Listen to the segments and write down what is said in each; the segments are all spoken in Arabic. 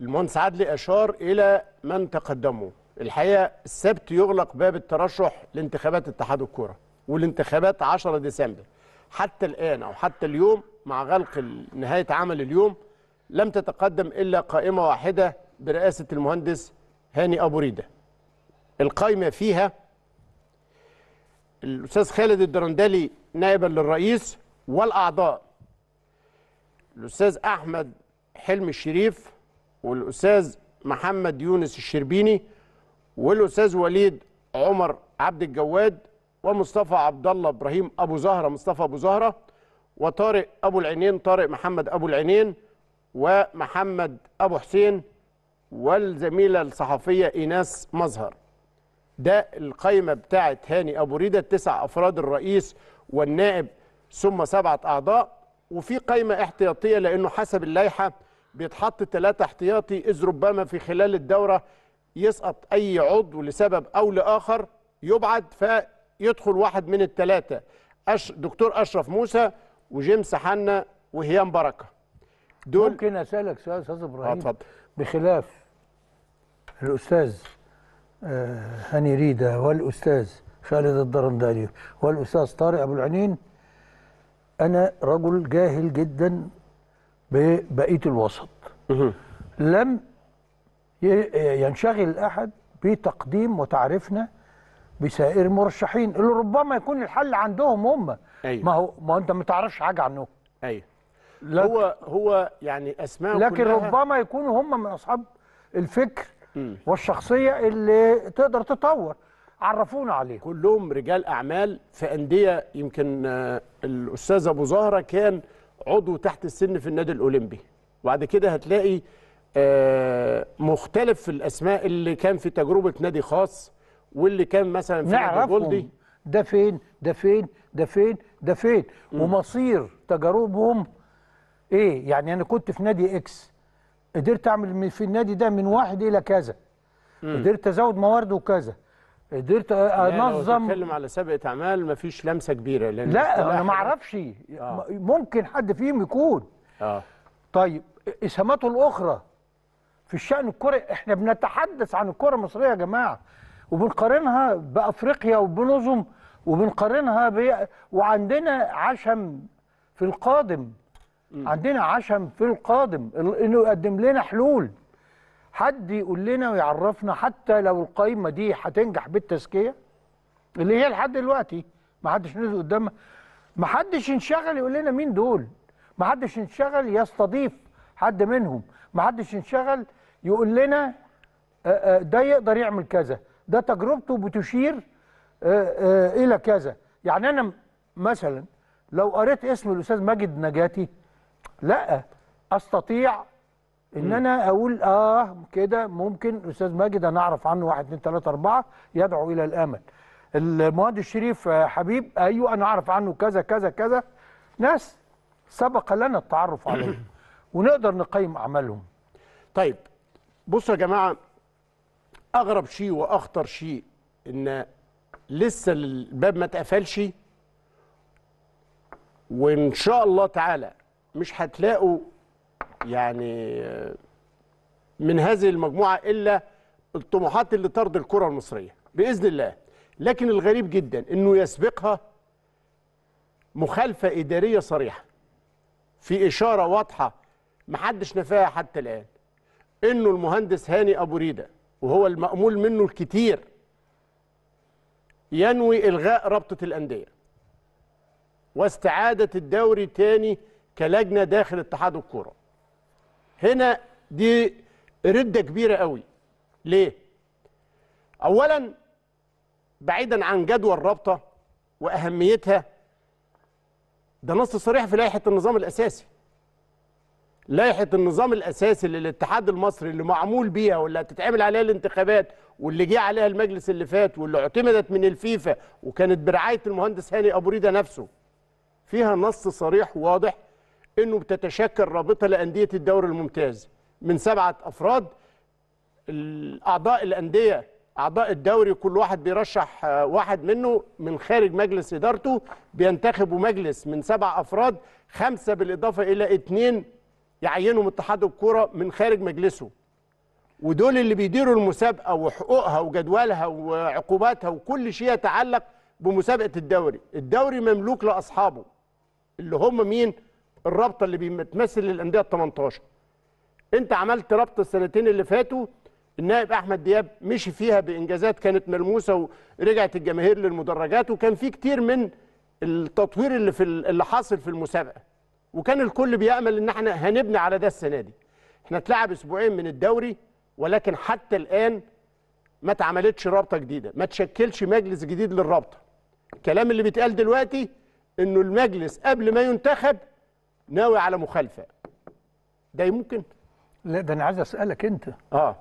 المهندس عدلي أشار إلى من تقدموا الحقيقة السبت يغلق باب الترشح لانتخابات اتحاد الكرة والانتخابات 10 ديسمبر حتى الآن أو حتى اليوم مع غلق نهاية عمل اليوم لم تتقدم إلا قائمة واحدة برئاسة المهندس هاني أبو ريدة القائمة فيها الأستاذ خالد الدرندلي نائبا للرئيس والأعضاء الأستاذ أحمد حلمي الشريف والاستاذ محمد يونس الشربيني والاستاذ وليد عمر عبد الجواد ومصطفى عبد الله ابراهيم ابو زهره مصطفى ابو زهره وطارق ابو العينين طارق محمد ابو العينين ومحمد ابو حسين والزميله الصحفيه ايناس مظهر ده القايمه بتاعه هاني ابو ريده التسع افراد الرئيس والنائب ثم سبعه اعضاء وفي قايمه احتياطيه لانه حسب اللائحه بيتحط ثلاثة احتياطي إذ ربما في خلال الدورة يسقط أي عضو لسبب أو لآخر يبعد فيدخل واحد من الثلاثة أش... دكتور أشرف موسى وجيمس حنا وهيام بركة دول ممكن أسألك سؤال أستاذ إبراهيم آه، أتفضل بخلاف الأستاذ آه، هاني ريدة والأستاذ خالد الدرندالي والأستاذ طارق أبو العنين أنا رجل جاهل جدا ببقيه الوسط لم ينشغل احد بتقديم وتعريفنا بسائر المرشحين اللي ربما يكون الحل عندهم هم أيوة. ما هو ما انت ما تعرفش حاجه عنهم ايوه لك هو هو يعني اسماء لكن كلها ربما يكونوا هم من اصحاب الفكر م. والشخصيه اللي تقدر تطور عرفونا عليه كلهم رجال اعمال في انديه يمكن آه، الاستاذ ابو زهره كان عضو تحت السن في النادي الاولمبي وبعد كده هتلاقي آه، مختلف في الاسماء اللي كان في تجربه نادي خاص واللي كان مثلا في نادي جولدي ده فين ده فين ده فين ده فين ومصير تجاربهم ايه يعني انا كنت في نادي اكس قدرت اعمل في النادي ده من واحد الى كذا قدرت ازود موارده وكذا قدرت انظم بتكلم على سابقه اعمال مفيش لمسه كبيره لان لا انا ما اعرفش آه. ممكن حد فيهم يكون اه طيب اسهاماته الاخرى في الشان الكوري احنا بنتحدث عن الكره المصريه يا جماعه وبنقارنها بافريقيا وبنظم وبنقارنها ب... وعندنا عشم في القادم م. عندنا عشم في القادم انه يقدم لنا حلول حد يقول لنا ويعرفنا حتى لو القايمه دي هتنجح بالتزكيه اللي هي لحد دلوقتي ما حدش نزل قدامها ما حدش انشغل يقول لنا مين دول ما حدش انشغل يستضيف حد منهم ما حدش انشغل يقول لنا آه، آه، ده يقدر يعمل كذا ده تجربته بتشير آه، الى كذا يعني انا مثلا لو قريت اسم الاستاذ ماجد نجاتي لا استطيع ان انا اقول اه كده ممكن استاذ ماجد انا اعرف عنه 1 2 3 4 يدعو الى الامل المواد الشريف حبيب ايوه انا اعرف عنه كذا كذا كذا ناس سبق لنا التعرف عليهم ونقدر نقيم اعمالهم طيب بصوا يا جماعه اغرب شيء واخطر شيء ان لسه الباب ما اتقفلش وان شاء الله تعالى مش هتلاقوا يعني من هذه المجموعه الا الطموحات اللي طرد الكره المصريه باذن الله لكن الغريب جدا انه يسبقها مخالفه اداريه صريحه في اشاره واضحه محدش نفاها حتى الان انه المهندس هاني ابو ريده وهو المأمول منه الكثير ينوي الغاء رابطه الانديه واستعاده الدوري تاني كلجنه داخل اتحاد الكوره هنا دي رده كبيره قوي ليه اولا بعيدا عن جدوى الرابطه واهميتها ده نص صريح في لائحه النظام الاساسي لائحه النظام الاساسي للاتحاد المصري اللي معمول بيها واللي هتتعمل عليها الانتخابات واللي جه عليها المجلس اللي فات واللي اعتمدت من الفيفا وكانت برعايه المهندس هاني ابو ريده نفسه فيها نص صريح واضح انه بتتشكل رابطه لانديه الدوري الممتاز من سبعه افراد اعضاء الانديه اعضاء الدوري كل واحد بيرشح آه، واحد منه من خارج مجلس ادارته بينتخبوا مجلس من سبع افراد خمسه بالاضافه الى اثنين يعينهم اتحاد الكوره من خارج مجلسه ودول اللي بيديروا المسابقه وحقوقها وجدولها وعقوباتها وكل شيء يتعلق بمسابقه الدوري الدوري مملوك لاصحابه اللي هم مين الرابطه اللي بتمثل الانديه ال 18 انت عملت رابطه السنتين اللي فاتوا النائب احمد دياب مشي فيها بانجازات كانت ملموسه ورجعت الجماهير للمدرجات وكان في كتير من التطوير اللي في اللي حاصل في المسابقه وكان الكل بيامل ان احنا هنبني على ده السنه دي احنا اتلعب اسبوعين من الدوري ولكن حتى الان ما اتعملتش رابطه جديده ما تشكلش مجلس جديد للرابطه الكلام اللي بيتقال دلوقتي انه المجلس قبل ما ينتخب ناوي على مخالفه ده ممكن لا ده انا عايز اسالك انت اه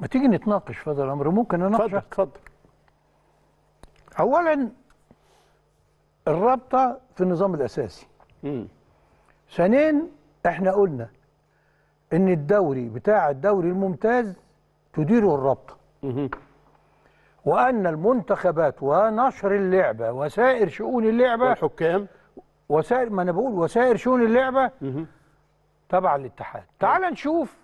ما تيجي نتناقش في هذا الامر ممكن اناقشك اتفضل اتفضل اولا الرابطه في النظام الاساسي امم ثانيا احنا قلنا ان الدوري بتاع الدوري الممتاز تديره الرابطه وان المنتخبات ونشر اللعبه وسائر شؤون اللعبه والحكام وسائر ما انا بقول وسائر شؤون اللعبه تبع الاتحاد طيب. تعال نشوف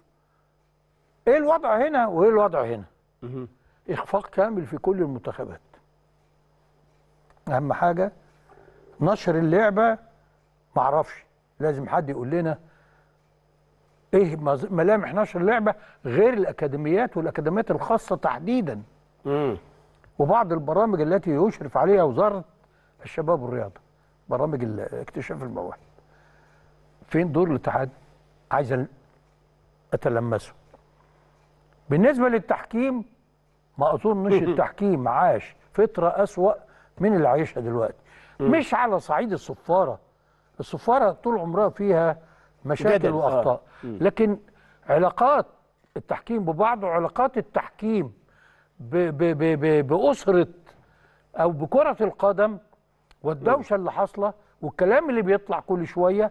ايه الوضع هنا وايه الوضع هنا اخفاق كامل في كل المنتخبات اهم حاجه نشر اللعبه معرفش لازم حد يقول لنا ايه ملامح نشر اللعبه غير الاكاديميات والاكاديميات الخاصه تحديدا وبعض البرامج التي يشرف عليها وزاره الشباب والرياضه برامج اكتشاف المواهب فين دور الاتحاد عايز اتلمسه بالنسبه للتحكيم ما اظنش التحكيم عاش فتره اسوا من اللي عايشها دلوقتي مش على صعيد الصفاره الصفاره طول عمرها فيها مشاكل آه. واخطاء لكن علاقات التحكيم ببعض وعلاقات التحكيم ب ب ب باسره او بكره القدم والدوشه اللي حاصله والكلام اللي بيطلع كل شويه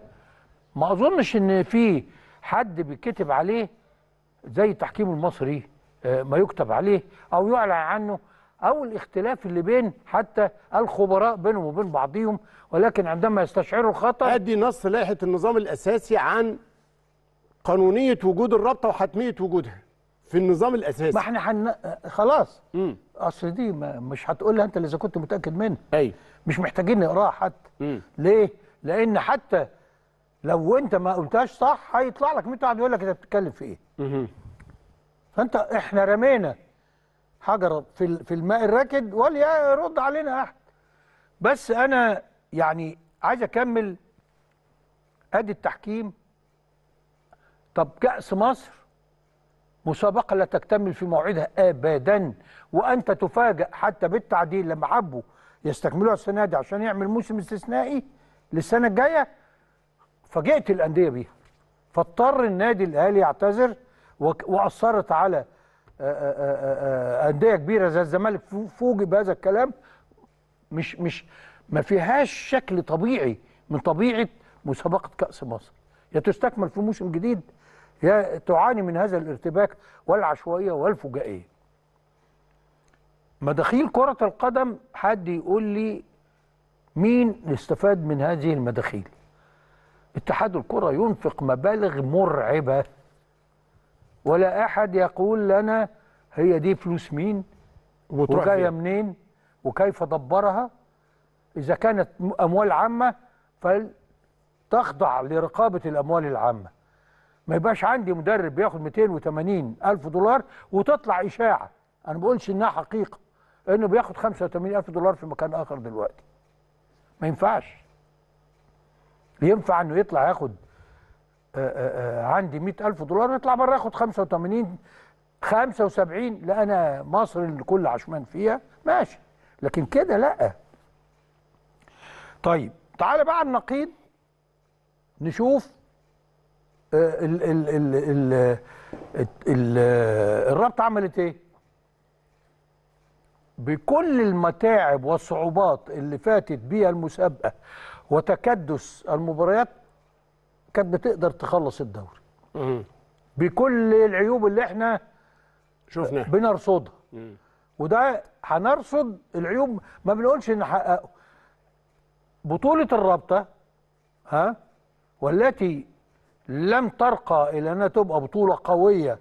ما اظنش ان في حد بيتكتب عليه زي التحكيم المصري آه، ما يكتب عليه او يعلن عنه او الاختلاف اللي بين حتى الخبراء بينهم وبين بعضهم ولكن عندما يستشعروا الخطر ادي نص لائحه النظام الاساسي عن قانونيه وجود الرابطه وحتميه وجودها في النظام الاساسي ما احنا حن... خلاص اصل دي ما مش هتقولها انت اذا كنت متاكد منها ايوه مش محتاجين نقراها حتى ليه؟ لان حتى لو انت ما قلتهاش صح هيطلع لك 100 واحد يقول لك انت بتتكلم في ايه؟ مم. فانت احنا رمينا حجره في في الماء الراكد وليرد علينا احد بس انا يعني عايز اكمل ادي التحكيم طب كاس مصر مسابقة لا تكتمل في موعدها أبدا وأنت تفاجأ حتى بالتعديل لما عبوا يستكملوها السنة دي عشان يعمل موسم استثنائي للسنة الجاية فاجئت الأندية بيها فاضطر النادي الأهلي يعتذر وأثرت على أندية كبيرة زي الزمالك فوجئ بهذا الكلام مش مش ما فيهاش شكل طبيعي من طبيعة مسابقة كأس مصر يا تستكمل في موسم جديد هي تعاني من هذا الارتباك والعشوائية والفجائية مداخيل كرة القدم حد يقول لي مين استفاد من هذه المداخيل اتحاد الكرة ينفق مبالغ مرعبة ولا أحد يقول لنا هي دي فلوس مين وجاية منين وكيف دبرها إذا كانت أموال عامة فلتخضع لرقابة الأموال العامة ما يبقاش عندي مدرب بياخد 280 الف دولار وتطلع اشاعه انا ما بقولش انها حقيقه انه بياخد 85 الف دولار في مكان اخر دلوقتي ما ينفعش ينفع انه يطلع ياخد آآ آه، آآ آه، آه، عندي 100 الف دولار ويطلع بره ياخد 85 75 لا انا مصر اللي كل عشمان فيها ماشي لكن كده لا طيب تعالى بقى النقيض نشوف آه، ال ال ال ال ال الرابطه عملت ايه؟ بكل المتاعب والصعوبات اللي فاتت بيها المسابقه وتكدس المباريات كانت بتقدر تخلص الدوري. بكل العيوب اللي احنا شفناها بنرصدها. وده هنرصد العيوب ما بنقولش ان حققه. بطوله الرابطه ها والتي لم ترقى الى انها تبقى بطوله قويه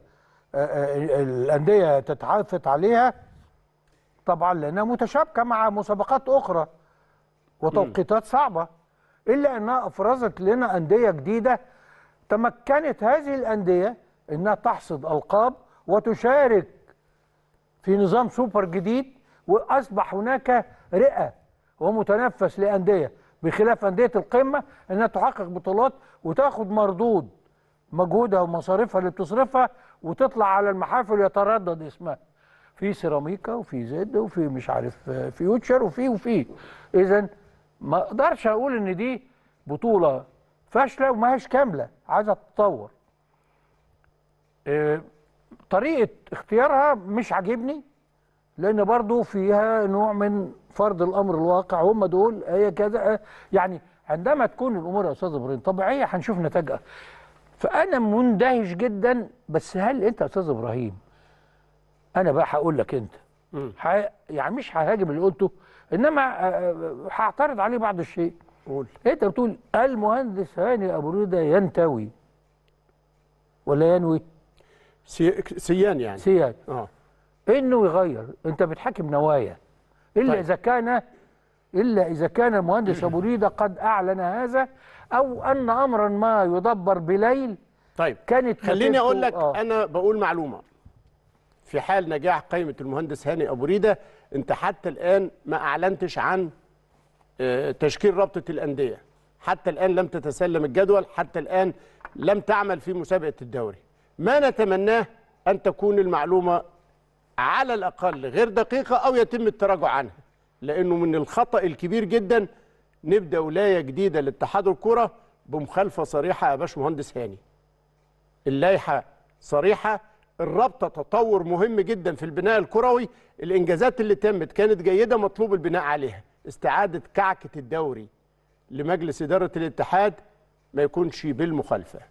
آه، آه، الانديه تتحافظ عليها طبعا لانها متشابكه مع مسابقات اخرى وتوقيتات صعبه الا انها افرزت لنا انديه جديده تمكنت هذه الانديه انها تحصد القاب وتشارك في نظام سوبر جديد واصبح هناك رئه ومتنفس لانديه بخلاف انديه القمه انها تحقق بطولات وتاخد مردود مجهودها ومصاريفها اللي بتصرفها وتطلع على المحافل يتردد اسمها في سيراميكا وفي زد وفي مش عارف فيوتشر وفي وفي اذا ما اقدرش اقول ان دي بطوله فاشله وما هيش كامله عايزه تتطور آه، طريقه اختيارها مش عاجبني لان برضو فيها نوع من فرض الامر الواقع هم دول هي كذا يعني عندما تكون الامور يا استاذ ابراهيم طبيعيه هنشوف نتائجها فانا مندهش جدا بس هل انت يا استاذ ابراهيم انا بقى هقول لك انت ح... يعني مش ههاجم اللي قلته انما آه، آه، هعترض عليه بعض الشيء قول انت بتقول المهندس هاني ابو رضا ينتوي ولا ينوي سي... سيان يعني سيان اه انه يغير انت بتحاكم نوايا الا طيب. اذا كان الا اذا كان المهندس ابو ريده قد اعلن هذا او ان امرا ما يدبر بليل طيب كانت خليني اقول لك آه. انا بقول معلومه في حال نجاح قائمه المهندس هاني ابو ريده انت حتى الان ما اعلنتش عن آه، تشكيل رابطه الانديه حتى الان لم تتسلم الجدول حتى الان لم تعمل في مسابقه الدوري ما نتمناه ان تكون المعلومه على الأقل غير دقيقة أو يتم التراجع عنها لأنه من الخطأ الكبير جدا نبدأ ولاية جديدة لاتحاد الكرة بمخالفة صريحة يا باشمهندس هاني اللائحة صريحة الرابطة تطور مهم جدا في البناء الكروي الإنجازات اللي تمت كانت جيدة مطلوب البناء عليها استعادة كعكة الدوري لمجلس إدارة الاتحاد ما يكونش بالمخالفة